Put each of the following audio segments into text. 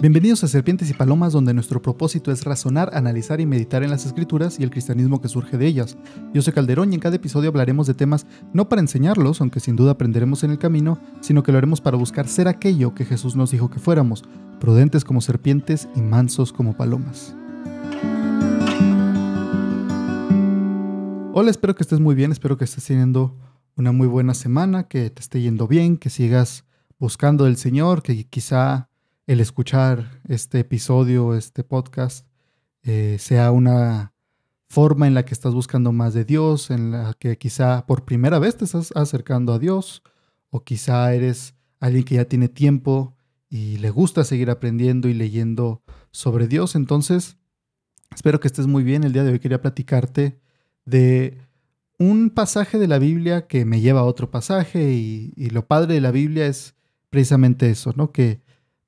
Bienvenidos a Serpientes y Palomas, donde nuestro propósito es razonar, analizar y meditar en las escrituras y el cristianismo que surge de ellas. Yo soy Calderón y en cada episodio hablaremos de temas no para enseñarlos, aunque sin duda aprenderemos en el camino, sino que lo haremos para buscar ser aquello que Jesús nos dijo que fuéramos, prudentes como serpientes y mansos como palomas. Hola, espero que estés muy bien, espero que estés teniendo una muy buena semana, que te esté yendo bien, que sigas buscando del Señor, que quizá el escuchar este episodio, este podcast, eh, sea una forma en la que estás buscando más de Dios, en la que quizá por primera vez te estás acercando a Dios, o quizá eres alguien que ya tiene tiempo y le gusta seguir aprendiendo y leyendo sobre Dios. Entonces, espero que estés muy bien. El día de hoy quería platicarte de un pasaje de la Biblia que me lleva a otro pasaje y lo padre de la Biblia es precisamente eso, ¿no? Que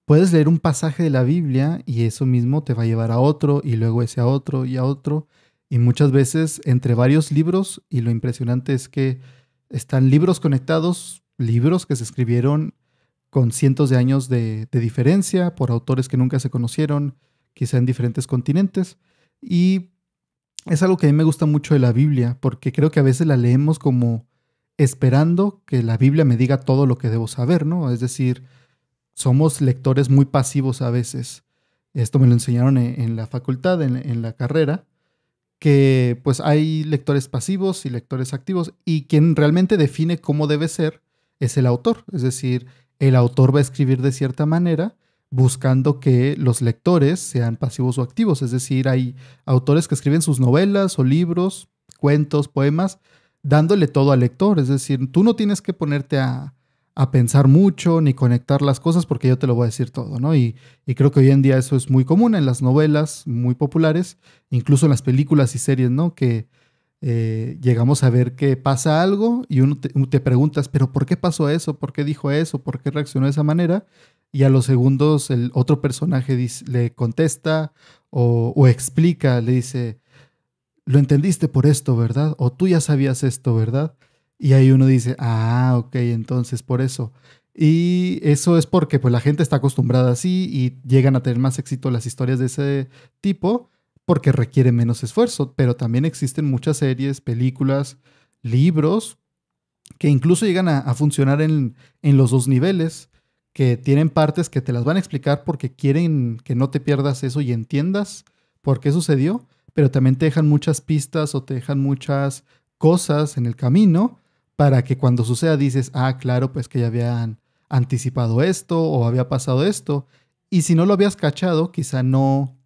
puedes leer un pasaje de la Biblia y eso mismo te va a llevar a otro y luego ese a otro y a otro y muchas veces entre varios libros y lo impresionante es que están libros conectados, libros que se escribieron con cientos de años de, de diferencia por autores que nunca se conocieron, quizá en diferentes continentes y es algo que a mí me gusta mucho de la Biblia porque creo que a veces la leemos como esperando que la Biblia me diga todo lo que debo saber, ¿no? Es decir, somos lectores muy pasivos a veces. Esto me lo enseñaron en, la facultad, en, en la carrera, que pues hay lectores pasivos y lectores activos y quien realmente define cómo debe ser es el autor. Es decir, el autor va a escribir de cierta manera buscando que los lectores sean pasivos o activos. Es decir, hay autores que escriben sus novelas o libros, cuentos, poemas, dándole todo al lector. Es decir, tú no tienes que ponerte a, pensar mucho ni conectar las cosas porque yo te lo voy a decir todo, ¿no? Y, y, creo que hoy en día eso es muy común en las novelas muy populares, incluso en las películas y series, ¿no? Que eh, llegamos a ver que pasa algo y uno te, preguntas, pero ¿por qué pasó eso? ¿Por qué dijo eso? ¿Por qué reaccionó de esa manera? Y a los segundos el otro personaje le contesta o explica, le dice, lo entendiste por esto, ¿verdad? O tú ya sabías esto, ¿verdad? Y ahí uno dice, ah, ok, entonces por eso. Y eso es porque pues, la gente está acostumbrada así y llegan a tener más éxito las historias de ese tipo porque requiere menos esfuerzo. Pero también existen muchas series, películas, libros que incluso llegan a, funcionar en, en, los dos niveles, que tienen partes que te las van a explicar porque quieren que no te pierdas eso y entiendas por qué sucedió, pero también te dejan muchas pistas o te dejan muchas cosas en el camino para que cuando suceda dices, ah, claro, pues que ya habían anticipado esto o había pasado esto. Y si no lo habías cachado, quizá no,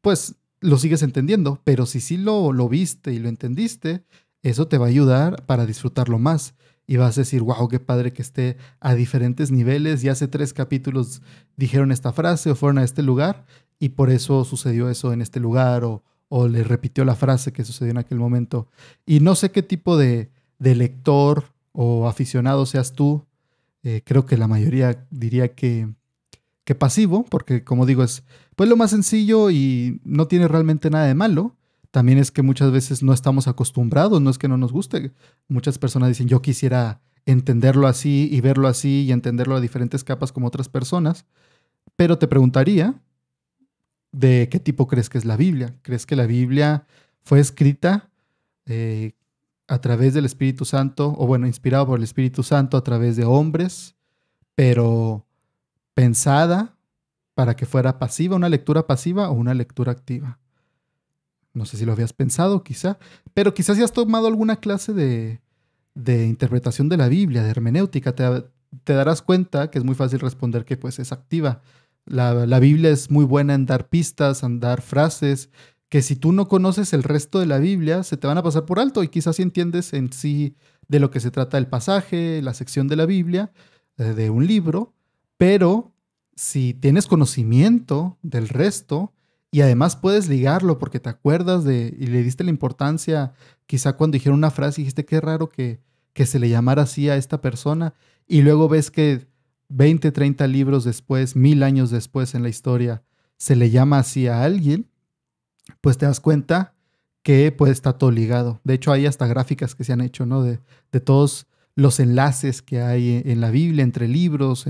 pues lo sigues entendiendo, pero si sí lo, viste y lo entendiste, eso te va a ayudar para disfrutarlo más. Y vas a decir, wow, qué padre que esté a diferentes niveles. Y hace tres capítulos dijeron esta frase o fueron a este lugar y por eso sucedió eso en este lugar o, o le repitió la frase que sucedió en aquel momento. Y no sé qué tipo de, lector o aficionado seas tú. Eh, creo que la mayoría diría que, que pasivo, porque como digo, es pues lo más sencillo y no tiene realmente nada de malo. También es que muchas veces no estamos acostumbrados, no es que no nos guste. Muchas personas dicen, yo quisiera entenderlo así y verlo así y entenderlo a diferentes capas como otras personas. Pero te preguntaría, de qué tipo crees que es la Biblia. ¿Crees que la Biblia fue escrita eh, a través del Espíritu Santo, o bueno, inspirado por el Espíritu Santo a través de hombres, pero pensada para que fuera pasiva, una lectura pasiva o una lectura activa? No sé si lo habías pensado, quizá, pero quizás si has tomado alguna clase de, interpretación de la Biblia, de hermenéutica, te, te darás cuenta que es muy fácil responder que pues es activa la, Biblia es muy buena en dar pistas, en dar frases, que si tú no conoces el resto de la Biblia, se te van a pasar por alto y quizás si entiendes en sí de lo que se trata el pasaje, la sección de la Biblia, eh, de un libro, pero si tienes conocimiento del resto y además puedes ligarlo porque te acuerdas de y le diste la importancia, quizá cuando dijeron una frase dijiste qué raro que, que se le llamara así a esta persona y luego ves que 20, 30 libros después, mil años después en la historia, se le llama así a alguien, pues te das cuenta que pues está todo ligado. De hecho, hay hasta gráficas que se han hecho, ¿no? De, todos los enlaces que hay e, en la Biblia, entre libros,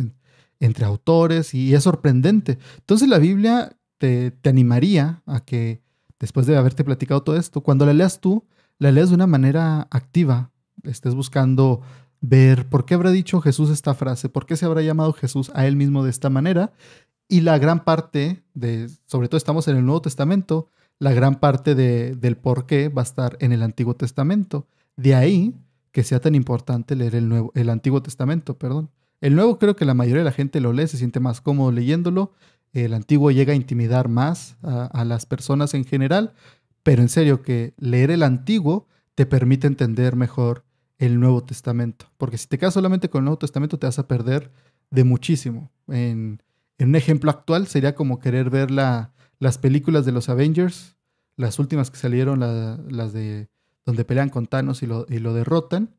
entre autores, y es sorprendente. Entonces la Biblia te, te animaría a que, después de haberte platicado todo esto, cuando la leas tú, la leas de una manera activa, estés buscando ver por qué habrá dicho Jesús esta frase, por qué se habrá llamado Jesús a él mismo de esta manera. Y la gran parte de, sobre todo estamos en el Nuevo Testamento, la gran parte de, del por qué va a estar en el Antiguo Testamento. De ahí que sea tan importante leer el, nuevo, el Antiguo Testamento, perdón. El Nuevo creo que la mayoría de la gente lo lee, se siente más cómodo leyéndolo. El Antiguo llega a intimidar más a las personas en general, pero en serio que leer el Antiguo te permite entender mejor el Nuevo Testamento. Porque si te quedas solamente con el Nuevo Testamento, te vas a perder de muchísimo. En, un ejemplo actual sería como querer ver las películas de los Avengers, las últimas que salieron, las de donde pelean con Thanos y lo, derrotan.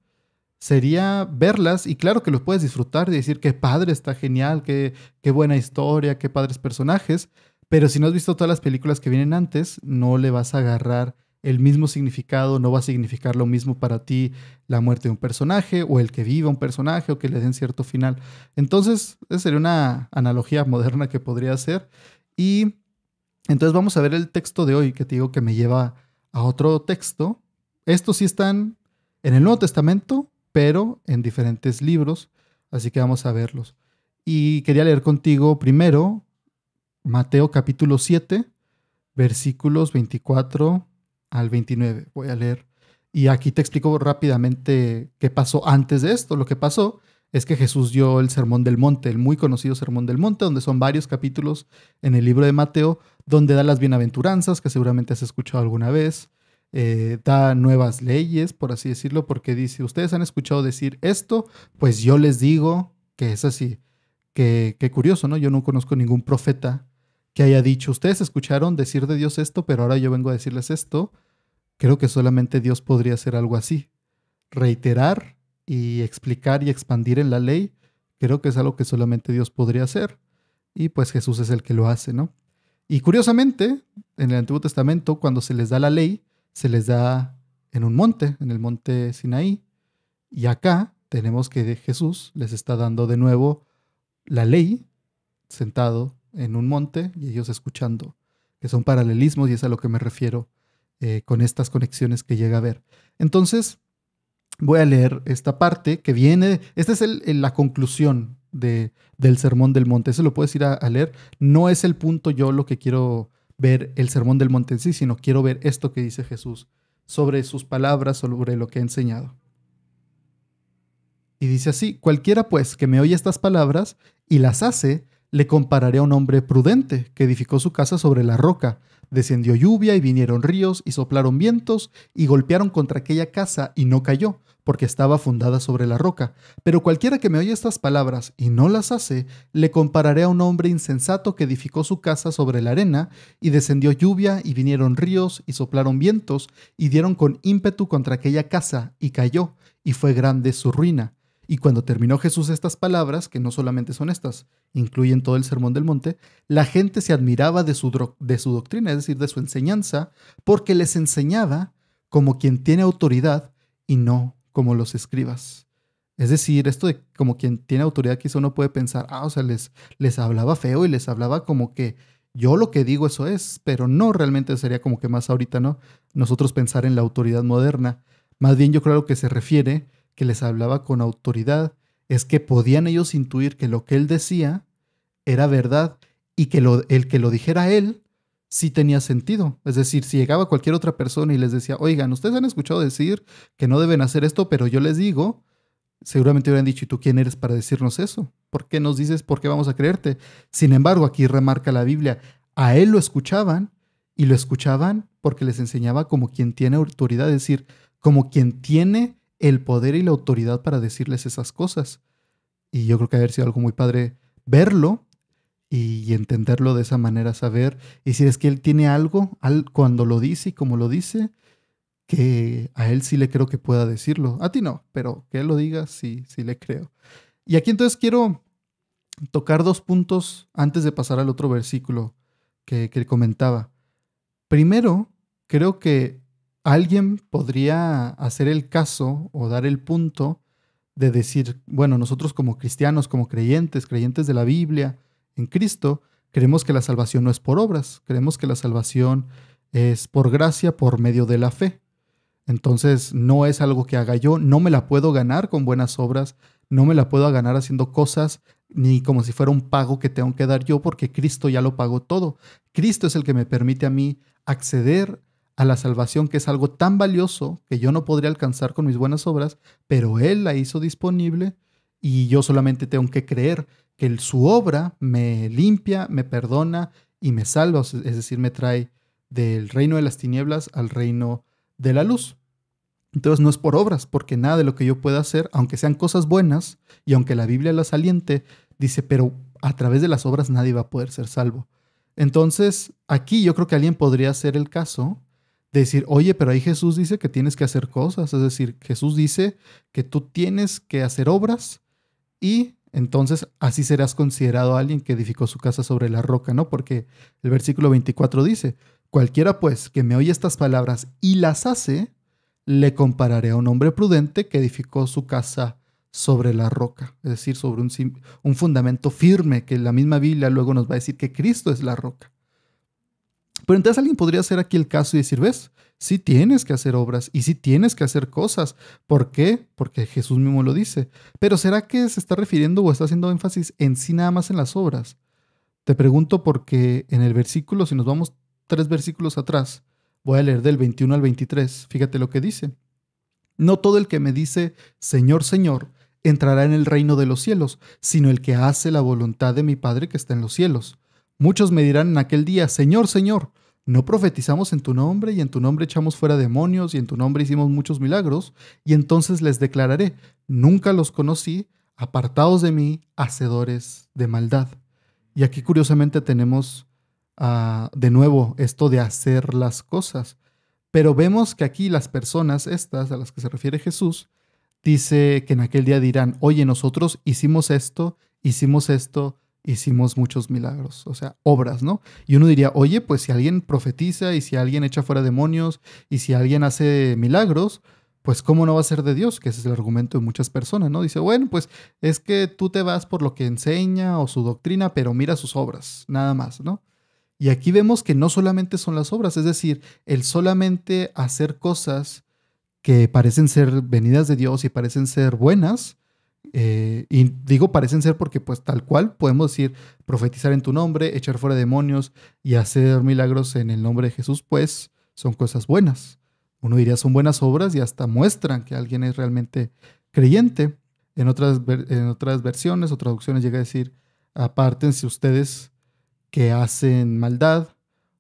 Sería verlas y claro que los puedes disfrutar y decir qué padre, está genial, que qué buena historia, qué padres personajes, pero si no has visto todas las películas que vienen antes, no le vas a agarrar el mismo significado no va a significar lo mismo para ti la muerte de un personaje o el que viva un personaje o que le den cierto final. Entonces, esa sería una analogía moderna que podría hacer. Y entonces vamos a ver el texto de hoy que te digo que me lleva a otro texto. Estos sí están en el Nuevo Testamento, pero en diferentes libros, así que vamos a verlos. Y quería leer contigo primero Mateo capítulo 7, versículos 24 al 29. Voy a leer. Y aquí te explico rápidamente qué pasó antes de esto. Lo que pasó es que Jesús dio el Sermón del Monte, el muy conocido Sermón del Monte, donde son varios capítulos en el libro de Mateo, donde da las bienaventuranzas, que seguramente has escuchado alguna vez, eh, da nuevas leyes, por así decirlo, porque dice, ustedes han escuchado decir esto, pues yo les digo que es así. Que, que curioso, ¿no? Yo no conozco ningún profeta que haya dicho, ustedes escucharon decir de Dios esto, pero ahora yo vengo a decirles esto. Creo que solamente Dios podría hacer algo así. Reiterar y explicar y expandir en la ley, creo que es algo que solamente Dios podría hacer. Y pues Jesús es el que lo hace, ¿no? Y curiosamente, en el Antiguo Testamento, cuando se les da la ley, se les da en un monte, en el monte Sinaí. Y acá tenemos que Jesús les está dando de nuevo la ley sentado en un monte y ellos escuchando, que son paralelismos y es a lo que me refiero eh, con estas conexiones que llega a ver. Entonces, voy a leer esta parte que viene, esta es la conclusión de, del Sermón del Monte, se lo puedes ir a, a leer, no es el punto yo lo que quiero ver el Sermón del Monte en sí, sino quiero ver esto que dice Jesús sobre sus palabras, sobre lo que ha enseñado. Y dice así, cualquiera pues que me oye estas palabras y las hace, le compararé a un hombre prudente que edificó su casa sobre la roca. Descendió lluvia y vinieron ríos y soplaron vientos y golpearon contra aquella casa y no cayó, porque estaba fundada sobre la roca. Pero cualquiera que me oye estas palabras y no las hace, le compararé a un hombre insensato que edificó su casa sobre la arena, y descendió lluvia, y vinieron ríos, y soplaron vientos, y dieron con ímpetu contra aquella casa, y cayó, y fue grande su ruina. Y cuando terminó Jesús estas palabras, que no solamente son estas, incluyen todo el Sermón del Monte, la gente se admiraba de su, de su doctrina, es decir, de su enseñanza, porque les enseñaba como quien tiene autoridad y no como los escribas. Es decir, esto de como quien tiene autoridad, quizá uno puede pensar, ah, o sea, les, les hablaba feo y les hablaba como que yo lo que digo eso es, pero no realmente sería como que más ahorita, ¿no? Nosotros pensar en la autoridad moderna. Más bien yo creo lo que se refiere que les hablaba con autoridad, es que podían ellos intuir que lo que él decía era verdad y que el que lo dijera él sí tenía sentido. Es decir, si llegaba cualquier otra persona y les decía, oigan, ustedes han escuchado decir que no deben hacer esto, pero yo les digo, seguramente hubieran dicho, ¿y tú quién eres para decirnos eso? ¿Por qué nos dices por qué vamos a creerte? Sin embargo, aquí remarca la Biblia, a él lo escuchaban y lo escuchaban porque les enseñaba como quien tiene autoridad, es decir, como quien tiene el poder y la autoridad para decirles esas cosas. Y yo creo que haber sido algo muy padre verlo y, entenderlo de esa manera, saber. Y si es que él tiene algo, al, cuando lo dice y como lo dice, que a él sí le creo que pueda decirlo. A ti no, pero que él lo diga, sí, sí le creo. Y aquí entonces quiero tocar dos puntos antes de pasar al otro versículo que, que comentaba. Primero, creo que alguien podría hacer el caso o dar el punto de decir, bueno, nosotros como cristianos, como creyentes, creyentes de la Biblia, en Cristo, creemos que la salvación no es por obras, creemos que la salvación es por gracia, por medio de la fe. Entonces, no es algo que haga yo, no me la puedo ganar con buenas obras, no me la puedo ganar haciendo cosas ni como si fuera un pago que tengo que dar yo porque Cristo ya lo pagó todo. Cristo es el que me permite a mí acceder a la salvación, que es algo tan valioso que yo no podría alcanzar con mis buenas obras, pero Él la hizo disponible y yo solamente tengo que creer que su obra me limpia, me perdona y me salva, es decir, me trae del reino de las tinieblas al reino de la luz. Entonces no es por obras, porque nada de lo que yo pueda hacer, aunque sean cosas buenas y aunque la Biblia las aliente, dice, pero a través de las obras nadie va a poder ser salvo. Entonces, aquí yo creo que alguien podría ser el caso decir, oye, pero ahí Jesús dice que tienes que hacer cosas, es decir, Jesús dice que tú tienes que hacer obras y entonces así serás considerado alguien que edificó su casa sobre la roca, ¿no? Porque el versículo 24 dice, cualquiera pues que me oye estas palabras y las hace, le compararé a un hombre prudente que edificó su casa sobre la roca, es decir, sobre un, un fundamento firme que la misma Biblia luego nos va a decir que Cristo es la roca. Pero entonces alguien podría hacer aquí el caso y decir, ves, sí tienes que hacer obras y sí tienes que hacer cosas. ¿Por qué? Porque Jesús mismo lo dice. Pero ¿será que se está refiriendo o está haciendo énfasis en sí nada más en las obras? Te pregunto porque en el versículo, si nos vamos tres versículos atrás, voy a leer del 21 al 23, fíjate lo que dice. No todo el que me dice, Señor, Señor, entrará en el reino de los cielos, sino el que hace la voluntad de mi Padre que está en los cielos. Muchos me dirán en aquel día, Señor, Señor, ¿no profetizamos en tu nombre y en tu nombre echamos fuera demonios y en tu nombre hicimos muchos milagros? Y entonces les declararé, nunca los conocí, apartados de mí, hacedores de maldad. Y aquí curiosamente tenemos ah, de nuevo esto de hacer las cosas. Pero vemos que aquí las personas estas a las que se refiere Jesús, dice que en aquel día dirán, oye, nosotros hicimos esto, hicimos esto, hicimos muchos milagros, o sea, obras, ¿no? Y uno diría, oye, pues si alguien profetiza y si alguien echa fuera demonios y si alguien hace milagros, pues ¿cómo no va a ser de Dios? Que ese es el argumento de muchas personas, ¿no? Dice, bueno, pues es que tú te vas por lo que enseña o su doctrina, pero mira sus obras, nada más, ¿no? Y aquí vemos que no solamente son las obras, es decir, el solamente hacer cosas que parecen ser venidas de Dios y parecen ser buenas, eh, y digo parecen ser porque pues tal cual podemos decir profetizar en tu nombre, echar fuera demonios y hacer milagros en el nombre de Jesús, pues son cosas buenas. Uno diría son buenas obras y hasta muestran que alguien es realmente creyente. En otras, en otras versiones o traducciones llega a decir, apártense ustedes que hacen maldad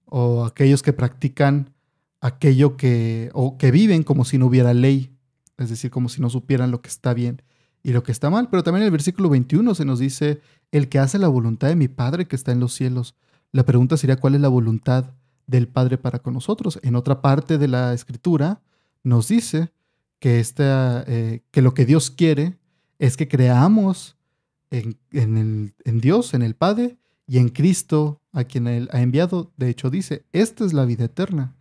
o aquellos que practican aquello que, o que viven como si no hubiera ley, es decir, como si no supieran lo que está bien y lo que está mal. Pero también en el versículo 21 se nos dice, el que hace la voluntad de mi Padre que está en los cielos. La pregunta sería, ¿cuál es la voluntad del Padre para con nosotros? En otra parte de la escritura nos dice que, eh, que lo que Dios quiere es que creamos en, en, el, en Dios, en el Padre y en Cristo a quien Él ha enviado. De hecho dice, esta es la vida eterna,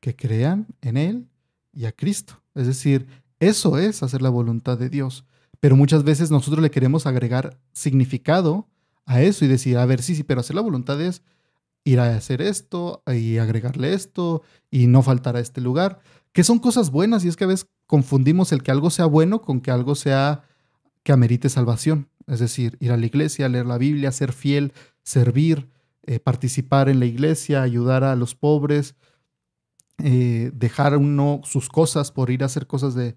que crean en Él y a Cristo. Es decir, eso es hacer la voluntad de Dios. Pero muchas veces nosotros le queremos agregar significado a eso y decir, a ver, sí, sí, pero hacer la voluntad es ir a hacer esto y agregarle esto y no faltar a este lugar, que son cosas buenas y es que a veces confundimos el que algo sea bueno con que algo sea que amerite salvación. Es decir, ir a la iglesia, leer la Biblia, ser fiel, servir, eh, participar en la iglesia, ayudar a los pobres, eh, dejar uno sus cosas por ir a hacer cosas de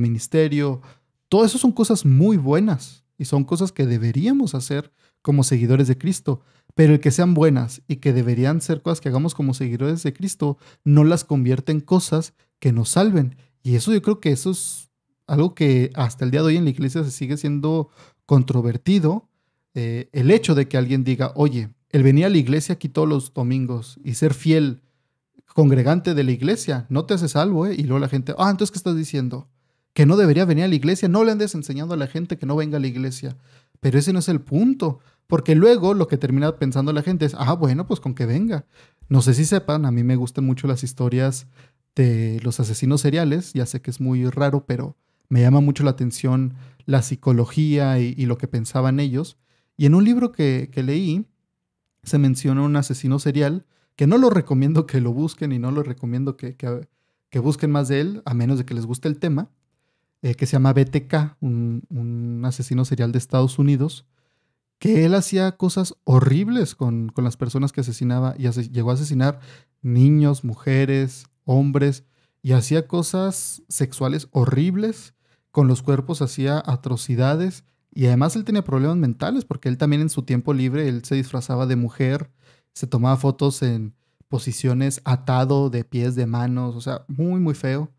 ministerio, todo eso son cosas muy buenas y son cosas que deberíamos hacer como seguidores de Cristo, pero el que sean buenas y que deberían ser cosas que hagamos como seguidores de Cristo, no las convierte en cosas que nos salven. Y eso yo creo que eso es algo que hasta el día de hoy en la iglesia se sigue siendo controvertido, eh, el hecho de que alguien diga, oye, el venir a la iglesia aquí todos los domingos y ser fiel congregante de la iglesia no te hace salvo, eh", Y luego la gente, ah, entonces, ¿qué estás diciendo? que no debería venir a la iglesia. No le andes enseñando a la gente que no venga a la iglesia. Pero ese no es el punto. Porque luego lo que termina pensando la gente es, ah, bueno, pues con que venga. No sé si sepan, a mí me gustan mucho las historias de los asesinos seriales. Ya sé que es muy raro, pero me llama mucho la atención la psicología y, lo que pensaban ellos. Y en un libro que, leí se menciona un asesino serial, que no lo recomiendo que lo busquen y no lo recomiendo que, que busquen más de él, a menos de que les guste el tema. Eh, que se llama BTK, un, asesino serial de Estados Unidos, que él hacía cosas horribles con, las personas que asesinaba y llegó a asesinar niños, mujeres, hombres, y hacía cosas sexuales horribles, con los cuerpos hacía atrocidades, y además él tenía problemas mentales, porque él también en su tiempo libre, él se disfrazaba de mujer, se tomaba fotos en posiciones atado de pies, de manos, o sea, muy, muy feo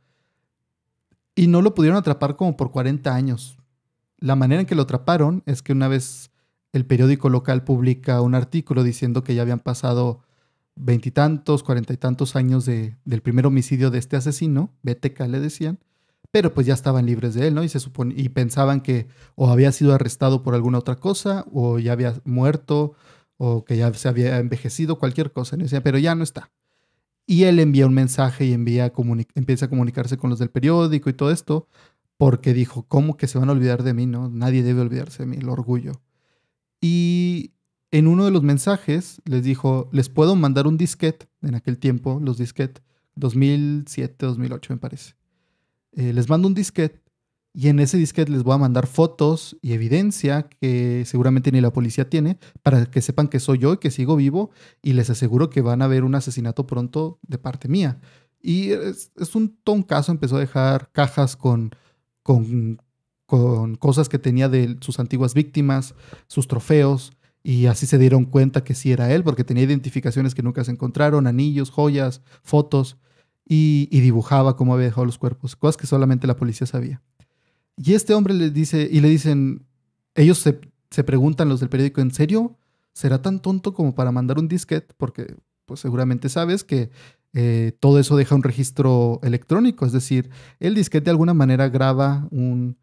y no lo pudieron atrapar como por 40 años. La manera en que lo atraparon es que una vez el periódico local publica un artículo diciendo que ya habían pasado veintitantos, cuarenta y tantos años de, del primer homicidio de este asesino, BTK le decían, pero pues ya estaban libres de él, ¿no? Y, se supone, y pensaban que o había sido arrestado por alguna otra cosa, o ya había muerto, o que ya se había envejecido, cualquier cosa. ¿no? Pero ya no está. Y él envía un mensaje y envía empieza a comunicarse con los del periódico y todo esto, porque dijo, ¿cómo que se van a olvidar de mí? No, nadie debe olvidarse de mí, el orgullo. Y en uno de los mensajes les dijo, les puedo mandar un disquete, en aquel tiempo los disquetes, 2007, 2008 me parece. Eh, les mando un disquete y en ese disquete les voy a mandar fotos y evidencia que seguramente ni la policía tiene para que sepan que soy yo y que sigo vivo y les aseguro que van a ver un asesinato pronto de parte mía. Y es, un ton caso, empezó a dejar cajas con, con, con cosas que tenía de sus antiguas víctimas, sus trofeos, y así se dieron cuenta que sí era él porque tenía identificaciones que nunca se encontraron, anillos, joyas, fotos, y, y dibujaba cómo había dejado los cuerpos, cosas que solamente la policía sabía. Y este hombre le dice, y le dicen, ellos se, preguntan los del periódico, ¿en serio? ¿Será tan tonto como para mandar un disquete? Porque pues seguramente sabes que eh, todo eso deja un registro electrónico, es decir, el disquete de alguna manera graba un,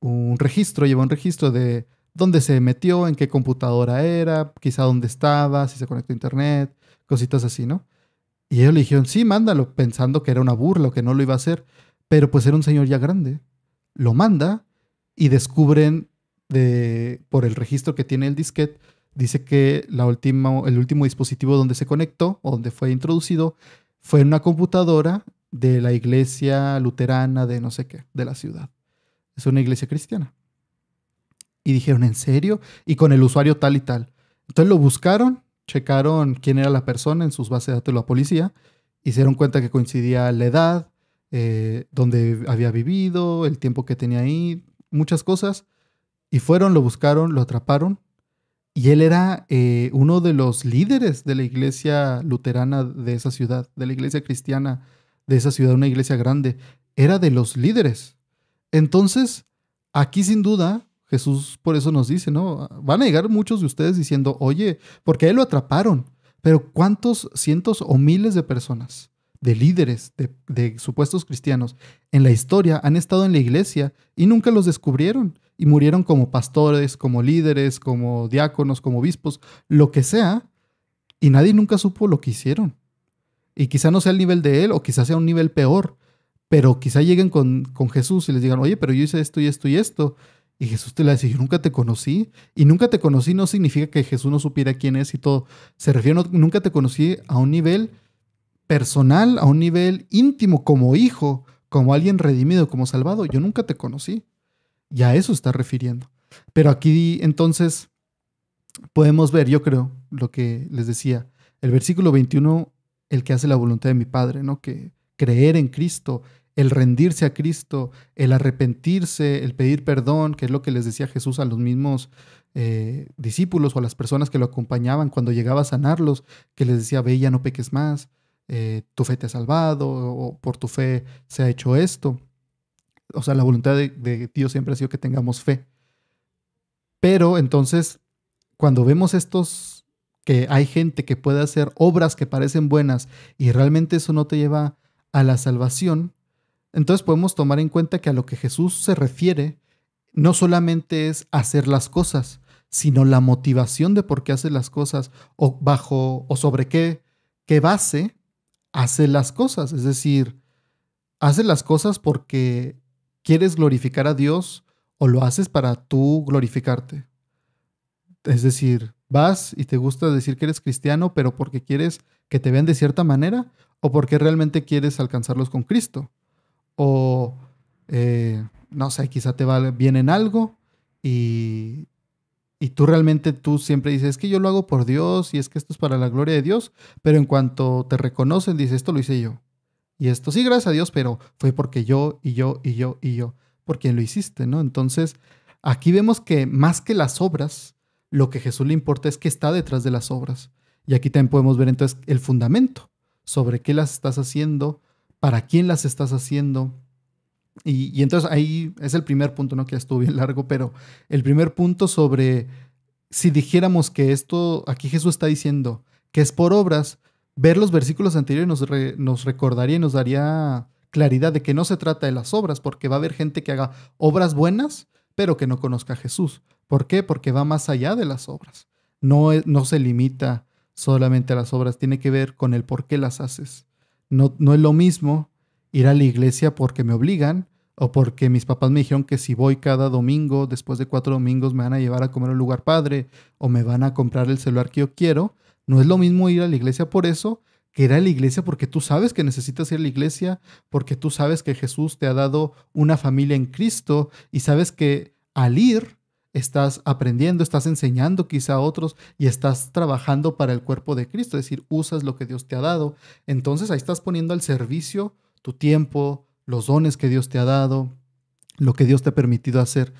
un registro, lleva un registro de dónde se metió, en qué computadora era, quizá dónde estaba, si se conectó a internet, cositas así, ¿no? Y ellos le dijeron, sí, mándalo, pensando que era una burla que no lo iba a hacer, pero pues era un señor ya grande lo manda y descubren de, por el registro que tiene el disquete, dice que la el último dispositivo donde se conectó o donde fue introducido fue en una computadora de la iglesia luterana de no sé qué, de la ciudad. Es una iglesia cristiana. Y dijeron, ¿en serio? Y con el usuario tal y tal. Entonces lo buscaron, checaron quién era la persona en sus bases de datos de la policía hicieron cuenta que coincidía la edad, eh, donde había vivido, el tiempo que tenía ahí, muchas cosas. Y fueron, lo buscaron, lo atraparon. Y él era eh, uno de los líderes de la iglesia luterana de esa ciudad, de la iglesia cristiana de esa ciudad, una iglesia grande. Era de los líderes. Entonces, aquí sin duda, Jesús por eso nos dice, ¿no? Van a llegar muchos de ustedes diciendo, oye, porque a él lo atraparon, pero ¿cuántos cientos o miles de personas de líderes, de, supuestos cristianos, en la historia han estado en la iglesia y nunca los descubrieron y murieron como pastores, como líderes, como diáconos, como obispos, lo que sea, y nadie nunca supo lo que hicieron. Y quizá no sea el nivel de él o quizá sea un nivel peor, pero quizá lleguen con, Jesús y les digan, oye, pero yo hice esto y esto y esto. Y Jesús te la dice, yo nunca te conocí. Y nunca te conocí no significa que Jesús no supiera quién es y todo. Se refiere, a, nunca te conocí a un nivel personal, a un nivel íntimo, como hijo, como alguien redimido, como salvado. Yo nunca te conocí. Y a eso está refiriendo. Pero aquí entonces podemos ver, yo creo, lo que les decía, el versículo 21, el que hace la voluntad de mi Padre, ¿no? Que creer en Cristo, el rendirse a Cristo, el arrepentirse, el pedir perdón, que es lo que les decía Jesús a los mismos eh, discípulos o a las personas que lo acompañaban cuando llegaba a sanarlos, que les decía, ve, no peques más. Eh, tu fe te ha salvado o por tu fe se ha hecho esto. O sea, la voluntad de, Dios siempre ha sido que tengamos fe. Pero entonces, cuando vemos estos, que hay gente que puede hacer obras que parecen buenas y realmente eso no te lleva a la salvación, entonces podemos tomar en cuenta que a lo que Jesús se refiere no solamente es hacer las cosas, sino la motivación de por qué hace las cosas o bajo o sobre qué, qué base hace las cosas. Es decir, hace las cosas porque quieres glorificar a Dios o lo haces para tú glorificarte. Es decir, vas y te gusta decir que eres cristiano, pero porque quieres que te vean de cierta manera o porque realmente quieres alcanzarlos con Cristo. O, eh, no sé, quizá te va bien en algo y, y tú realmente tú siempre dices, es que yo lo hago por Dios y es que esto es para la gloria de Dios, pero en cuanto te reconocen, dices, esto lo hice yo. Y esto sí, gracias a Dios, pero fue porque yo y yo y yo y yo, por quien lo hiciste, ¿no? Entonces, aquí vemos que más que las obras, lo que Jesús le importa es qué está detrás de las obras. Y aquí también podemos ver entonces el fundamento sobre qué las estás haciendo, para quién las estás haciendo, y, entonces ahí es el primer punto, ¿no? Que estuvo bien largo, pero el primer punto sobre si dijéramos que esto, aquí Jesús está diciendo que es por obras, ver los versículos anteriores nos, recordaría y nos daría claridad de que no se trata de las obras, porque va a haber gente que haga obras buenas, pero que no conozca a Jesús. ¿Por qué? Porque va más allá de las obras. No, no se limita solamente a las obras, tiene que ver con el por qué las haces. No, no es lo mismo ir a la iglesia porque me obligan o porque mis papás me dijeron que si voy cada domingo, después de cuatro domingos, me van a llevar a comer a un lugar padre o me van a comprar el celular que yo quiero. No es lo mismo ir a la iglesia por eso que ir a la iglesia porque tú sabes que necesitas ir a la iglesia, porque tú sabes que Jesús te ha dado una familia en Cristo y sabes que al ir estás aprendiendo, estás enseñando quizá a otros y estás trabajando para el cuerpo de Cristo, es decir, usas lo que Dios te ha dado. Entonces ahí estás poniendo al servicio tu tiempo, los dones que Dios te ha dado, lo que Dios te ha permitido hacer.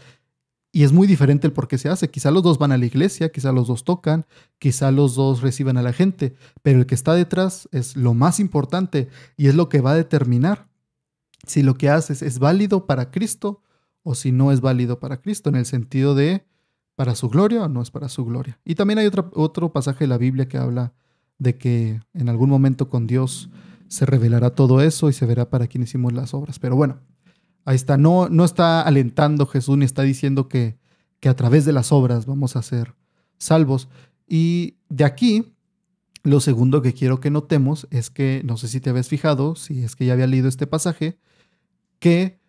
Y es muy diferente el por qué se hace. Quizá los dos van a la iglesia, quizá los dos tocan, quizá los dos reciban a la gente, pero el que está detrás es lo más importante y es lo que va a determinar si lo que haces es válido para Cristo o si no es válido para Cristo, en el sentido de para su gloria o no es para su gloria. Y también hay otro, otro pasaje de la Biblia que habla de que en algún momento con Dios se revelará todo eso y se verá para quién hicimos las obras. Pero bueno, ahí está. No, no está alentando Jesús ni está diciendo que, que a través de las obras vamos a ser salvos. Y de aquí, lo segundo que quiero que notemos es que, no sé si te habías fijado, si es que ya había leído este pasaje, que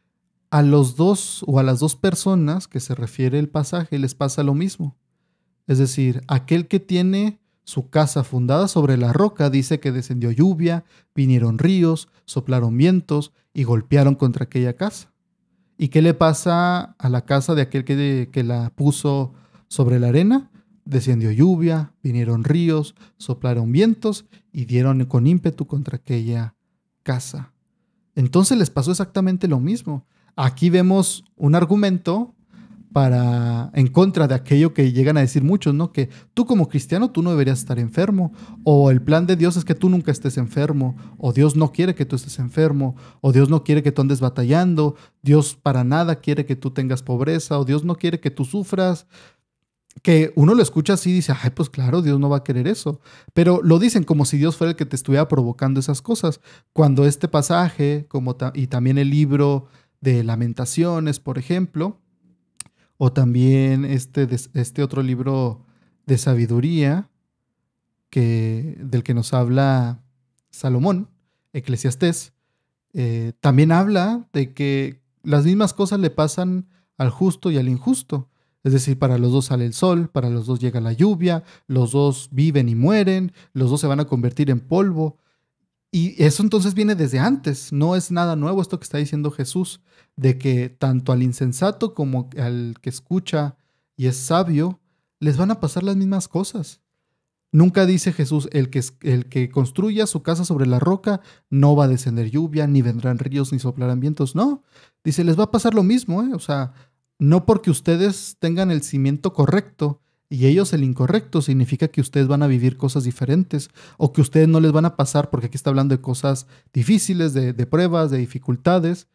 a los dos o a las dos personas que se refiere el pasaje les pasa lo mismo. Es decir, aquel que tiene su casa fundada sobre la roca dice que descendió lluvia, vinieron ríos, soplaron vientos y golpearon contra aquella casa. ¿Y qué le pasa a la casa de aquel que, la puso sobre la arena? Descendió lluvia, vinieron ríos, soplaron vientos y dieron con ímpetu contra aquella casa. Entonces les pasó exactamente lo mismo. Aquí vemos un argumento para en contra de aquello que llegan a decir muchos, ¿no? Que tú como cristiano tú no deberías estar enfermo o el plan de Dios es que tú nunca estés enfermo o Dios no quiere que tú estés enfermo o Dios no quiere que tú andes batallando, Dios para nada quiere que tú tengas pobreza o Dios no quiere que tú sufras. Que uno lo escucha así y dice, ay, pues claro, Dios no va a querer eso. Pero lo dicen como si Dios fuera el que te estuviera provocando esas cosas. Cuando este pasaje, como y también el libro de lamentaciones, por ejemplo, o también este, este otro libro de sabiduría que, del que nos habla Salomón, Eclesiastés, eh, también habla de que las mismas cosas le pasan al justo y al injusto. Es decir, para los dos sale el sol, para los dos llega la lluvia, los dos viven y mueren, los dos se van a convertir en polvo. Y eso entonces viene desde antes, no es nada nuevo esto que está diciendo Jesús, de que tanto al insensato como al que escucha y es sabio, les van a pasar las mismas cosas. Nunca dice Jesús, el que, el que construya su casa sobre la roca no va a descender lluvia, ni vendrán ríos, ni soplarán vientos. No, dice, les va a pasar lo mismo, ¿eh? o sea, no porque ustedes tengan el cimiento correcto, y ellos el incorrecto, significa que ustedes van a vivir cosas diferentes o que ustedes no les van a pasar, porque aquí está hablando de cosas difíciles, de, pruebas, de dificultades.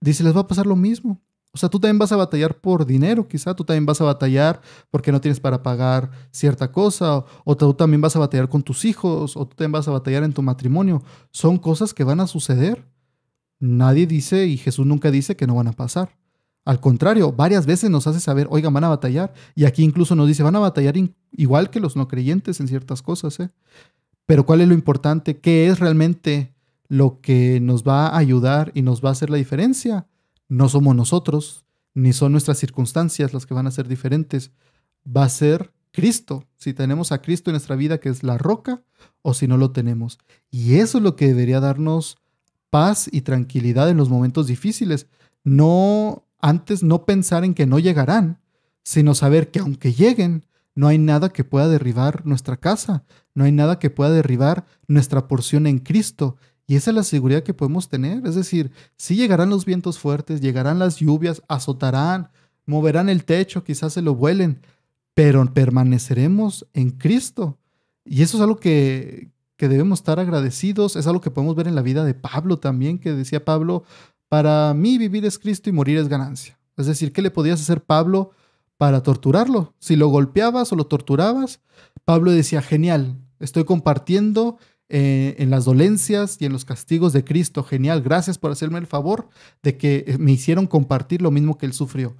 Dice, les va a pasar lo mismo. O sea, tú también vas a batallar por dinero, quizá tú también vas a batallar porque no tienes para pagar cierta cosa, o, tú también vas a batallar con tus hijos, o tú también vas a batallar en tu matrimonio. Son cosas que van a suceder. Nadie dice y Jesús nunca dice que no van a pasar. Al contrario, varias veces nos hace saber, oigan, van a batallar. Y aquí incluso nos dice, van a batallar igual que los no creyentes en ciertas cosas. ¿eh? Pero ¿cuál es lo importante? ¿Qué es realmente lo que nos va a ayudar y nos va a hacer la diferencia? No somos nosotros, ni son nuestras circunstancias las que van a ser diferentes. Va a ser Cristo, si tenemos a Cristo en nuestra vida, que es la roca, o si no lo tenemos. Y eso es lo que debería darnos paz y tranquilidad en los momentos difíciles. No antes no pensar en que no llegarán, sino saber que aunque lleguen, no hay nada que pueda derribar nuestra casa, no hay nada que pueda derribar nuestra porción en Cristo. Y esa es la seguridad que podemos tener. Es decir, si llegarán los vientos fuertes, llegarán las lluvias, azotarán, moverán el techo, quizás se lo vuelen, pero permaneceremos en Cristo. Y eso es algo que, que debemos estar agradecidos, es algo que podemos ver en la vida de Pablo también, que decía Pablo, para mí vivir es Cristo y morir es ganancia. Es decir, ¿qué le podías hacer Pablo para torturarlo? Si lo golpeabas o lo torturabas, Pablo decía, genial, estoy compartiendo eh, en las dolencias y en los castigos de Cristo. Genial, gracias por hacerme el favor de que eh, me hicieron compartir lo mismo que él sufrió.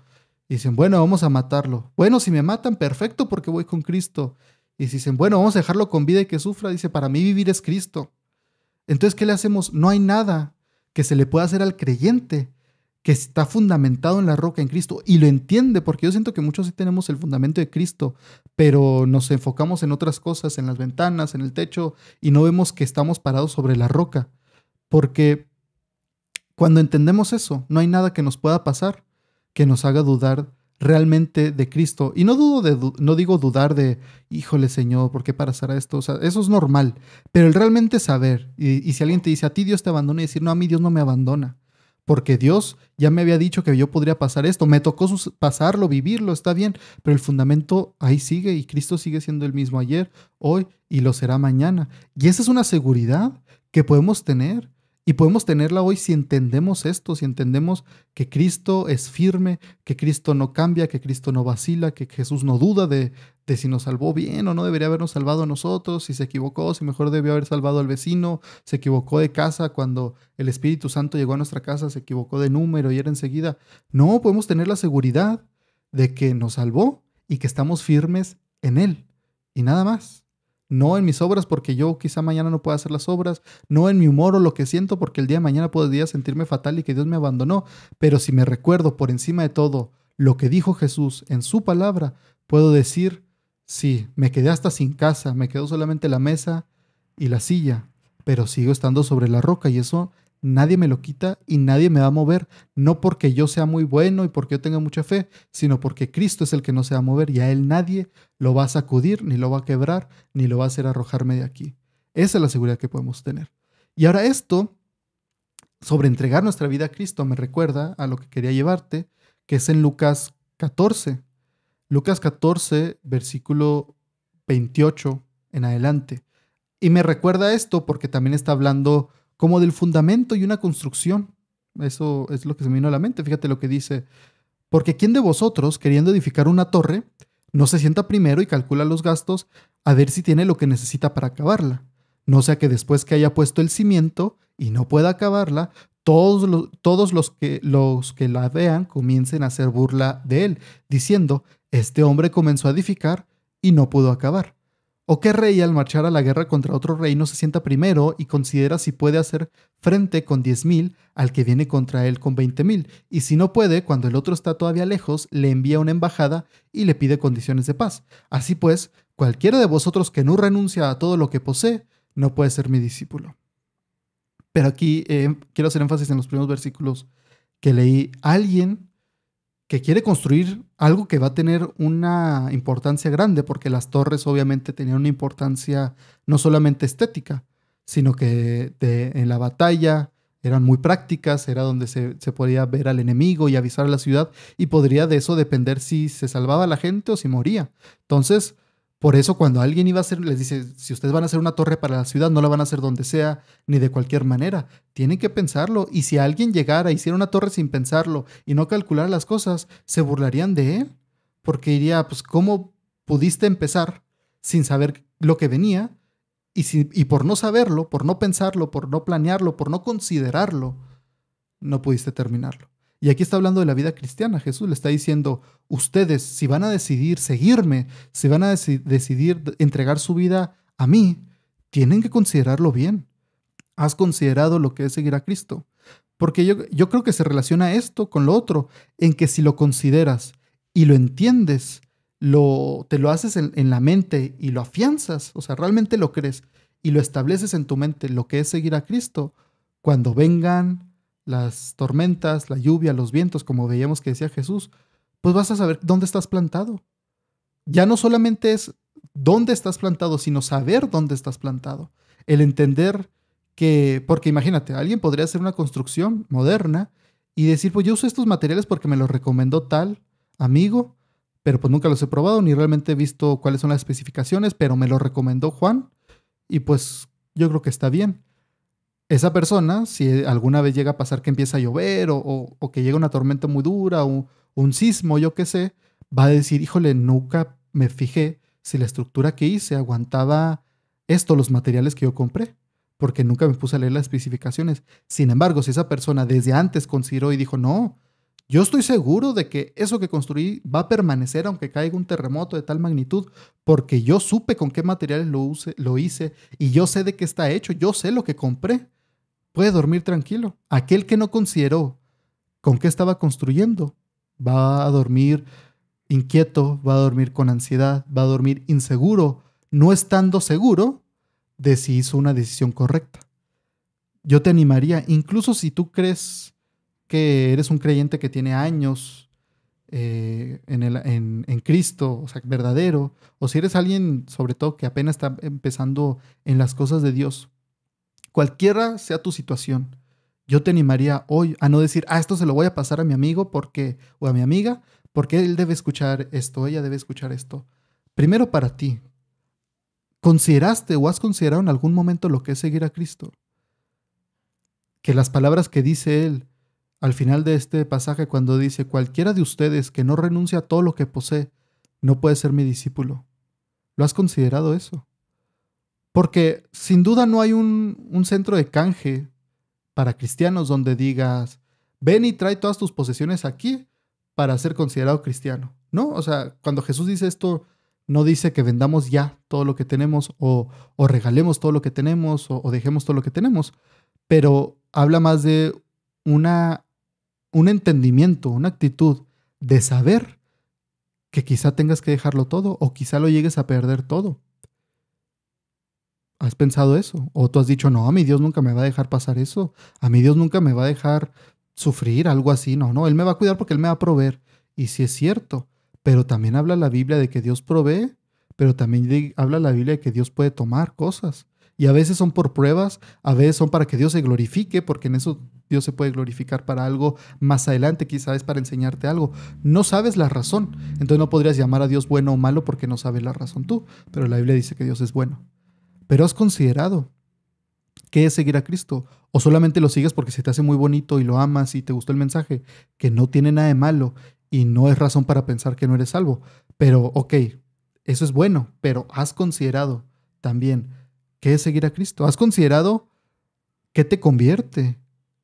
Y dicen, bueno, vamos a matarlo. Bueno, si me matan, perfecto, porque voy con Cristo. Y si dicen, bueno, vamos a dejarlo con vida y que sufra. Dice, para mí vivir es Cristo. Entonces, ¿qué le hacemos? No hay nada que se le pueda hacer al creyente que está fundamentado en la roca, en Cristo, y lo entiende, porque yo siento que muchos sí tenemos el fundamento de Cristo, pero nos enfocamos en otras cosas, en las ventanas, en el techo, y no vemos que estamos parados sobre la roca, porque cuando entendemos eso, no hay nada que nos pueda pasar que nos haga dudar realmente de Cristo. Y no dudo de, no digo dudar de, híjole Señor, ¿por qué pasará esto? O sea, eso es normal, pero el realmente saber, y, y si alguien te dice, a ti Dios te abandona, y decir, no, a mí Dios no me abandona, porque Dios ya me había dicho que yo podría pasar esto, me tocó pasarlo, vivirlo, está bien, pero el fundamento ahí sigue y Cristo sigue siendo el mismo ayer, hoy y lo será mañana. Y esa es una seguridad que podemos tener y podemos tenerla hoy si entendemos esto, si entendemos que Cristo es firme, que Cristo no cambia, que Cristo no vacila, que Jesús no duda de, si nos salvó bien o no debería habernos salvado a nosotros, si se equivocó, si mejor debió haber salvado al vecino, se equivocó de casa cuando el Espíritu Santo llegó a nuestra casa, se equivocó de número y era enseguida. No, podemos tener la seguridad de que nos salvó y que estamos firmes en Él. Y nada más no en mis obras porque yo quizá mañana no pueda hacer las obras, no en mi humor o lo que siento porque el día de mañana podría sentirme fatal y que Dios me abandonó, pero si me recuerdo por encima de todo lo que dijo Jesús en su palabra, puedo decir, sí, me quedé hasta sin casa, me quedó solamente la mesa y la silla, pero sigo estando sobre la roca y eso nadie me lo quita y nadie me va a mover, no porque yo sea muy bueno y porque yo tenga mucha fe, sino porque Cristo es el que no se va a mover y a Él nadie lo va a sacudir, ni lo va a quebrar, ni lo va a hacer arrojarme de aquí. Esa es la seguridad que podemos tener. Y ahora esto, sobre entregar nuestra vida a Cristo, me recuerda a lo que quería llevarte, que es en Lucas 14. Lucas 14, versículo 28 en adelante. Y me recuerda esto porque también está hablando como del fundamento y una construcción. Eso es lo que se me vino a la mente. Fíjate lo que dice. Porque ¿quién de vosotros, queriendo edificar una torre, no se sienta primero y calcula los gastos a ver si tiene lo que necesita para acabarla? No sea que después que haya puesto el cimiento y no pueda acabarla, todos, los, todos los, que, los que la vean comiencen a hacer burla de él, diciendo, este hombre comenzó a edificar y no pudo acabar. ¿O qué rey al marchar a la guerra contra otro reino se sienta primero y considera si puede hacer frente con 10.000 al que viene contra él con 20.000? Y si no puede, cuando el otro está todavía lejos, le envía una embajada y le pide condiciones de paz. Así pues, cualquiera de vosotros que no renuncia a todo lo que posee, no puede ser mi discípulo. Pero aquí eh, quiero hacer énfasis en los primeros versículos que leí. Alguien que quiere construir algo que va a tener una importancia grande, porque las torres obviamente tenían una importancia no solamente estética, sino que en la batalla eran muy prácticas, era donde se, podía ver al enemigo y avisar a la ciudad, y podría de eso depender si se salvaba la gente o si moría. Entonces, por eso cuando alguien iba a hacer, les dice, si ustedes van a hacer una torre para la ciudad, no la van a hacer donde sea, ni de cualquier manera. Tienen que pensarlo. Y si alguien llegara, hiciera una torre sin pensarlo y no calcular las cosas, se burlarían de él. Porque diría, pues, ¿cómo pudiste empezar sin saber lo que venía? Y, si, y por no saberlo, por no pensarlo, por no planearlo, por no considerarlo, no pudiste terminarlo. Y aquí está hablando de la vida cristiana. Jesús le está diciendo, ustedes, si van a decidir seguirme, si van a decidir entregar su vida a mí, tienen que considerarlo bien. ¿Has considerado lo que es seguir a Cristo? Porque yo, creo que se relaciona esto con lo otro, en que si lo consideras y lo entiendes, lo, te lo haces en, en la mente y lo afianzas, o sea, realmente lo crees y lo estableces en tu mente, lo que es seguir a Cristo, cuando vengan las tormentas, la lluvia, los vientos, como veíamos que decía Jesús, pues vas a saber dónde estás plantado. Ya no solamente es dónde estás plantado, sino saber dónde estás plantado. El entender que, porque imagínate, alguien podría hacer una construcción moderna y decir, pues yo uso estos materiales porque me los recomendó tal amigo, pero pues nunca los he probado ni realmente he visto cuáles son las especificaciones, pero me lo recomendó Juan y pues yo creo que está bien esa persona, si alguna vez llega a pasar que empieza a llover o, que llega una tormenta muy dura o un sismo, yo qué sé, va a decir, híjole, nunca me fijé si la estructura que hice aguantaba esto, los materiales que yo compré, porque nunca me puse a leer las especificaciones. Sin embargo, si esa persona desde antes consideró y dijo, no, yo estoy seguro de que eso que construí va a permanecer aunque caiga un terremoto de tal magnitud, porque yo supe con qué materiales lo, lo hice y yo sé de qué está hecho, yo sé lo que compré puede dormir tranquilo. Aquel que no consideró con qué estaba construyendo va a dormir inquieto, va a dormir con ansiedad, va a dormir inseguro, no estando seguro de si hizo una decisión correcta. Yo te animaría, incluso si tú crees que eres un creyente que tiene años eh, en, en, en, Cristo, o sea, verdadero, o si eres alguien sobre todo que apenas está empezando en las cosas de Dios, cualquiera sea tu situación, yo te animaría hoy a no decir, ah, esto se lo voy a pasar a mi amigo porque, o a mi amiga, porque él debe escuchar esto, ella debe escuchar esto. Primero para ti, ¿consideraste o has considerado en algún momento lo que es seguir a Cristo? Que las palabras que dice él al final de este pasaje cuando dice, cualquiera de ustedes que no renuncia a todo lo que posee, no puede ser mi discípulo. ¿Lo has considerado eso? Porque sin duda no hay un, centro de canje para cristianos donde digas, ven y trae todas tus posesiones aquí para ser considerado cristiano. No, o sea, cuando Jesús dice esto, no dice que vendamos ya todo lo que tenemos o, regalemos todo lo que tenemos o, o, dejemos todo lo que tenemos, pero habla más de una, un entendimiento, una actitud de saber que quizá tengas que dejarlo todo o quizá lo llegues a perder todo. ¿Has pensado eso? ¿O tú has dicho, no, a mi Dios nunca me va a dejar pasar eso? ¿A mi Dios nunca me va a dejar sufrir algo así? No, no, Él me va a cuidar porque Él me va a proveer. Y sí es cierto, pero también habla la Biblia de que Dios provee, pero también habla la Biblia de que Dios puede tomar cosas. Y a veces son por pruebas, a veces son para que Dios se glorifique, porque en eso Dios se puede glorificar para algo más adelante, quizás para enseñarte algo. No sabes la razón, entonces no podrías llamar a Dios bueno o malo porque no sabes la razón tú, pero la Biblia dice que Dios es bueno pero has considerado qué es seguir a Cristo. O solamente lo sigues porque se te hace muy bonito y lo amas y te gustó el mensaje, que no tiene nada de malo y no es razón para pensar que no eres salvo. Pero, ok, eso es bueno, pero has considerado también qué es seguir a Cristo. Has considerado qué te convierte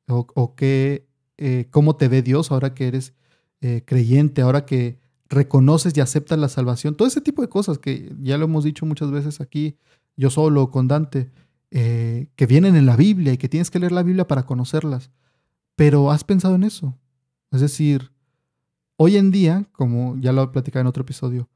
o, eh, cómo te ve Dios ahora que eres eh, creyente, ahora que reconoces y aceptas la salvación. Todo ese tipo de cosas que ya lo hemos dicho muchas veces aquí yo solo, con Dante, eh, que vienen en la Biblia y que tienes que leer la Biblia para conocerlas. Pero has pensado en eso. Es decir, hoy en día, como ya lo platicado en otro episodio,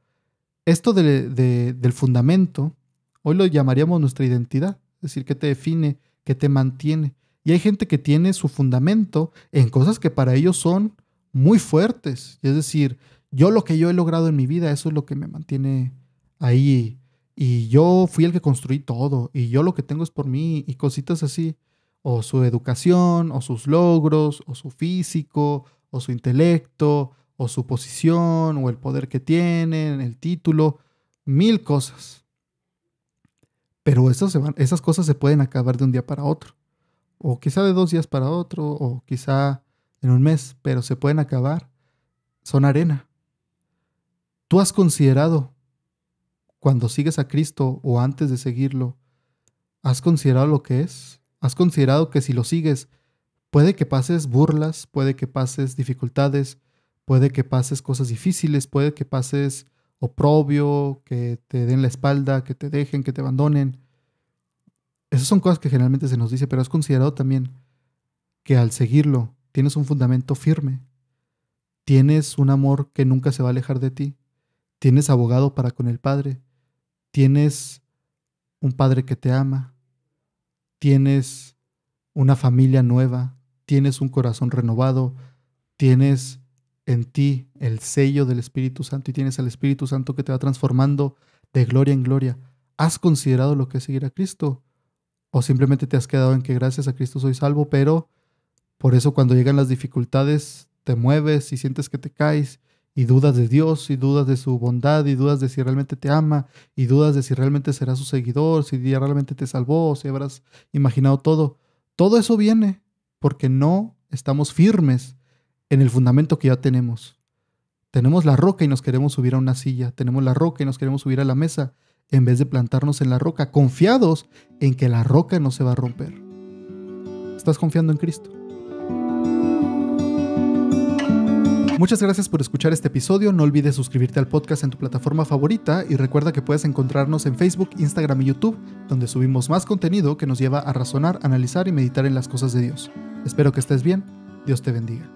esto de, del fundamento, hoy lo llamaríamos nuestra identidad, es decir, que te define, que te mantiene. Y hay gente que tiene su fundamento en cosas que para ellos son muy fuertes. Es decir, yo lo que yo he logrado en mi vida, eso es lo que me mantiene ahí y yo fui el que construí todo y yo lo que tengo es por mí y cositas así, o su educación, o sus logros, o su físico, o su intelecto, o su posición, o el poder que tienen, el título, mil cosas. Pero esas, se van, esas cosas se pueden acabar de un día para otro, o quizá de dos días para otro, o quizá en un mes, pero se pueden acabar. Son arena. ¿Tú has considerado cuando sigues a Cristo o antes de seguirlo, ¿has considerado lo que es? ¿Has considerado que si lo sigues, puede que pases burlas, puede que pases dificultades, puede que pases cosas difíciles, puede que pases oprobio, que te den la espalda, que te dejen, que te abandonen? Esas son cosas que generalmente se nos dice, pero has considerado también que al seguirlo tienes un fundamento firme, tienes un amor que nunca se va a alejar de ti, tienes abogado para con el Padre, tienes un padre que te ama, tienes una familia nueva, tienes un corazón renovado, tienes en ti el sello del Espíritu Santo y tienes al Espíritu Santo que te va transformando de gloria en gloria. ¿Has considerado lo que es seguir a Cristo? ¿O simplemente te has quedado en que gracias a Cristo soy salvo, pero por eso cuando llegan las dificultades te mueves y sientes que te caes y dudas de Dios, y dudas de su bondad, y dudas de si realmente te ama, y dudas de si realmente será su seguidor, si realmente te salvó, si habrás imaginado todo. Todo eso viene porque no estamos firmes en el fundamento que ya tenemos. Tenemos la roca y nos queremos subir a una silla, tenemos la roca y nos queremos subir a la mesa, en vez de plantarnos en la roca, confiados en que la roca no se va a romper. ¿Estás confiando en Cristo? Muchas gracias por escuchar este episodio, no olvides suscribirte al podcast en tu plataforma favorita y recuerda que puedes encontrarnos en Facebook, Instagram y YouTube, donde subimos más contenido que nos lleva a razonar, analizar y meditar en las cosas de Dios. Espero que estés bien, Dios te bendiga.